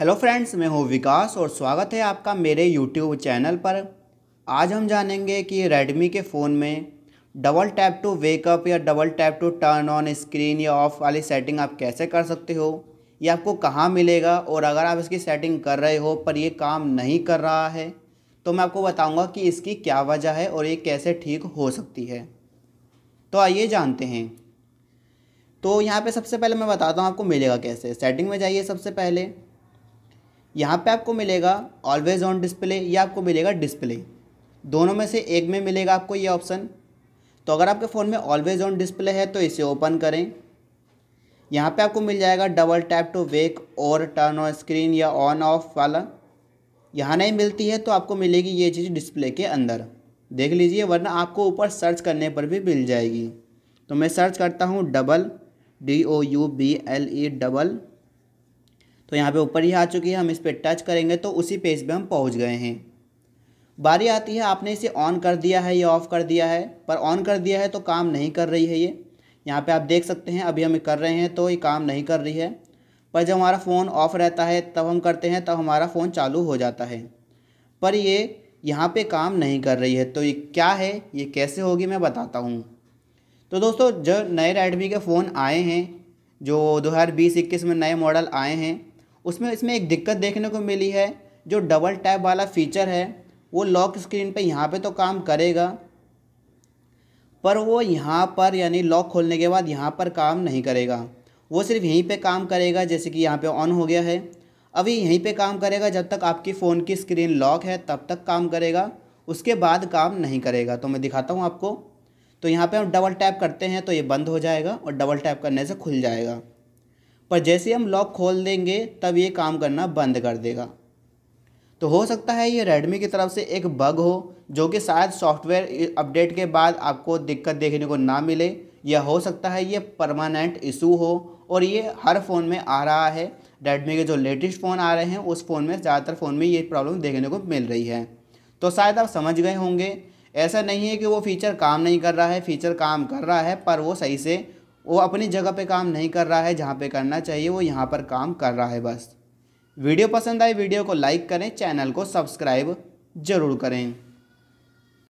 hello friends मैं हूं विकास और स्वागत है आपका मेरे यूट्यूब चैनल पर आज हम जानेंगे कि रेडमी के फ़ोन में डबल टैप टू वेकअप या double tap to turn on screen या ऑफ वाली सेटिंग आप कैसे कर सकते हो ये आपको कहाँ मिलेगा और अगर आप इसकी सेटिंग कर रहे हो पर ये काम नहीं कर रहा है तो मैं आपको बताऊँगा कि इसकी क्या वजह है और ये कैसे ठीक हो सकती है तो आइए जानते हैं तो यहाँ पर सबसे पहले मैं बताता हूँ आपको मिलेगा कैसे सेटिंग में जाइए सबसे पहले यहाँ पे आपको मिलेगा ऑलवेज ऑन डिस्प्ले या आपको मिलेगा डिस्प्ले दोनों में से एक में मिलेगा आपको ये ऑप्शन तो अगर आपके फ़ोन में ऑलवेज ऑन डिस्प्ले है तो इसे ओपन करें यहाँ पे आपको मिल जाएगा डबल टैप टू वेक और टर्न ऑन स्क्रीन या ऑन ऑफ वाला यहाँ नहीं मिलती है तो आपको मिलेगी ये चीज़ डिस्प्ले के अंदर देख लीजिए वरना आपको ऊपर सर्च करने पर भी मिल जाएगी तो मैं सर्च करता हूँ double D O U B L E double तो यहाँ पे ऊपर ही आ चुकी है हम इस पर टच करेंगे तो उसी पेज पे हम पहुँच गए हैं बारी आती है आपने इसे ऑन कर दिया है या ऑफ़ कर दिया है पर ऑन कर दिया है तो काम नहीं कर रही है ये यहाँ पे आप देख सकते हैं अभी हम कर रहे हैं तो ये काम नहीं कर रही है पर जब हमारा फ़ोन ऑफ़ रहता है तब हम करते हैं तब हमारा फ़ोन चालू हो जाता है पर ये यहाँ पे काम नहीं कर रही है तो ये क्या है ये कैसे होगी मैं बताता हूँ तो दोस्तों जो नए रेडमी के फ़ोन आए हैं जो दो हज़ार में नए मॉडल आए हैं उसमें इसमें एक दिक्कत देखने को मिली है जो डबल टैप वाला फ़ीचर है वो लॉक स्क्रीन पे यहाँ पे तो काम करेगा पर वो यहाँ पर यानी लॉक खोलने के बाद यहाँ पर काम नहीं करेगा वो सिर्फ यहीं पे काम करेगा जैसे कि यहाँ पे ऑन हो गया है अभी यहीं पे काम करेगा जब तक आपकी फ़ोन की स्क्रीन लॉक है तब तक काम करेगा उसके बाद काम नहीं करेगा तो मैं दिखाता हूँ आपको तो यहाँ पर हम डबल टैप करते हैं तो ये बंद हो जाएगा और डबल टैप करने से खुल जाएगा पर जैसे हम लॉक खोल देंगे तब ये काम करना बंद कर देगा तो हो सकता है ये रेडमी की तरफ से एक बग हो जो कि शायद सॉफ्टवेयर अपडेट के बाद आपको दिक्कत देखने को ना मिले या हो सकता है ये परमानेंट इशू हो और ये हर फ़ोन में आ रहा है रेडमी के जो लेटेस्ट फ़ोन आ रहे हैं उस फ़ोन में ज़्यादातर फ़ोन में ये प्रॉब्लम देखने को मिल रही है तो शायद आप समझ गए होंगे ऐसा नहीं है कि वो फीचर काम नहीं कर रहा है फीचर काम कर रहा है पर वो सही से वो अपनी जगह पे काम नहीं कर रहा है जहाँ पे करना चाहिए वो यहाँ पर काम कर रहा है बस वीडियो पसंद आए वीडियो को लाइक करें चैनल को सब्सक्राइब ज़रूर करें